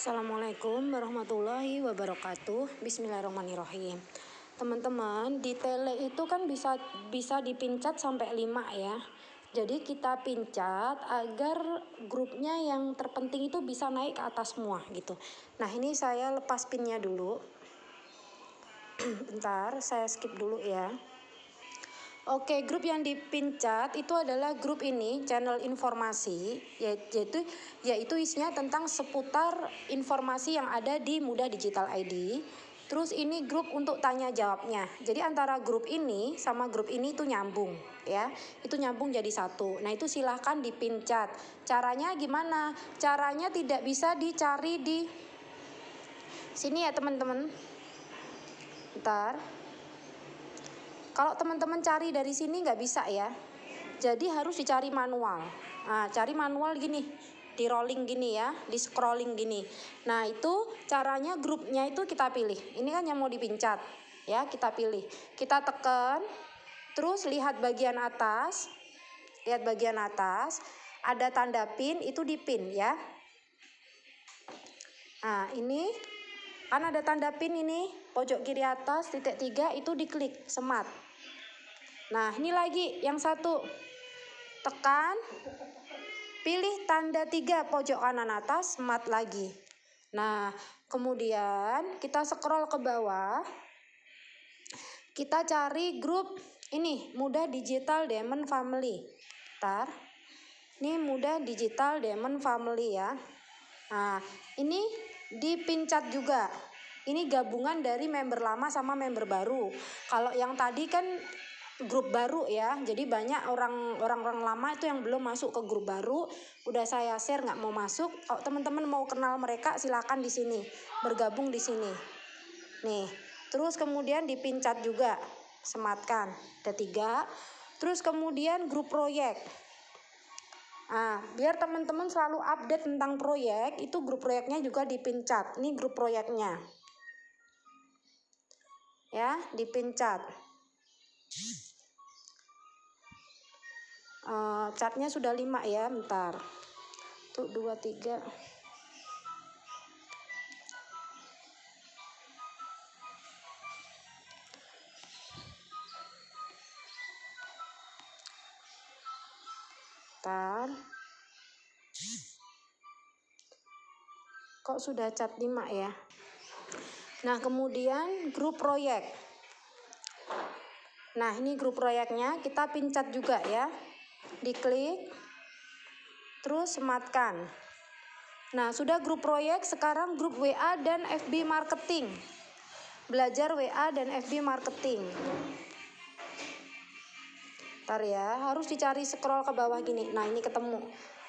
Assalamualaikum warahmatullahi wabarakatuh. Bismillahirrahmanirrahim. Teman-teman, di tele itu kan bisa bisa dipincat sampai 5 ya. Jadi kita pincat agar grupnya yang terpenting itu bisa naik ke atas semua gitu. Nah, ini saya lepas pinnya dulu. Bentar, saya skip dulu ya. Oke, grup yang dipincat itu adalah grup ini, channel informasi, ya, yaitu yaitu isinya tentang seputar informasi yang ada di Muda Digital ID. Terus ini grup untuk tanya jawabnya. Jadi antara grup ini sama grup ini itu nyambung ya. Itu nyambung jadi satu. Nah, itu silahkan dipincat. Caranya gimana? Caranya tidak bisa dicari di sini ya, teman-teman. Ntar. Kalau teman-teman cari dari sini nggak bisa ya. Jadi harus dicari manual. Nah, cari manual gini, di rolling gini ya, di scrolling gini. Nah, itu caranya grupnya itu kita pilih. Ini kan yang mau dipincat ya, kita pilih. Kita tekan terus lihat bagian atas. Lihat bagian atas, ada tanda pin itu di pin ya. Nah, ini kan ada tanda pin ini pojok kiri atas titik tiga itu diklik semat. Nah, ini lagi yang satu. Tekan. Pilih tanda tiga pojok kanan atas, mat lagi. Nah, kemudian kita scroll ke bawah. Kita cari grup ini, mudah digital demon family. Tar. Ini mudah digital demon family ya. Nah, ini dipincat juga. Ini gabungan dari member lama sama member baru. Kalau yang tadi kan grup baru ya jadi banyak orang orang orang lama itu yang belum masuk ke grup baru udah saya share nggak mau masuk oh, teman-teman mau kenal mereka silakan di sini bergabung di sini nih terus kemudian dipincat juga sematkan ada tiga terus kemudian grup proyek Nah, biar teman-teman selalu update tentang proyek, itu grup proyeknya juga dipincat. Ini grup proyeknya. Ya, dipincat uh, catnya sudah lima ya bentar tuh dua tiga. bentar kok sudah cat lima ya nah kemudian grup proyek Nah, ini grup proyeknya kita pincat juga ya diklik, terus sematkan. Nah, sudah grup proyek, sekarang grup WA dan FB marketing. Belajar WA dan FB marketing. Ntar ya, harus dicari scroll ke bawah gini. Nah, ini ketemu.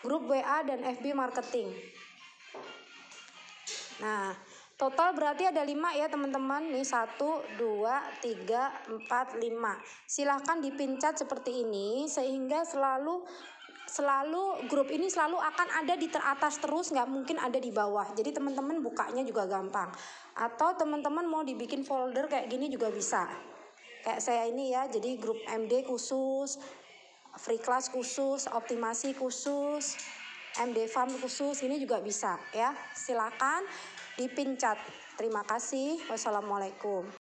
Grup WA dan FB marketing. Nah, Total berarti ada 5 ya teman-teman. Nih 1, 2, 3, 4, 5. Silahkan dipincat seperti ini sehingga selalu selalu grup ini selalu akan ada di teratas terus nggak mungkin ada di bawah jadi teman-teman bukanya juga gampang atau teman-teman mau dibikin folder kayak gini juga bisa kayak saya ini ya jadi grup MD khusus free class khusus optimasi khusus MD farm khusus ini juga bisa ya silakan dipincat. Terima kasih. Wassalamualaikum.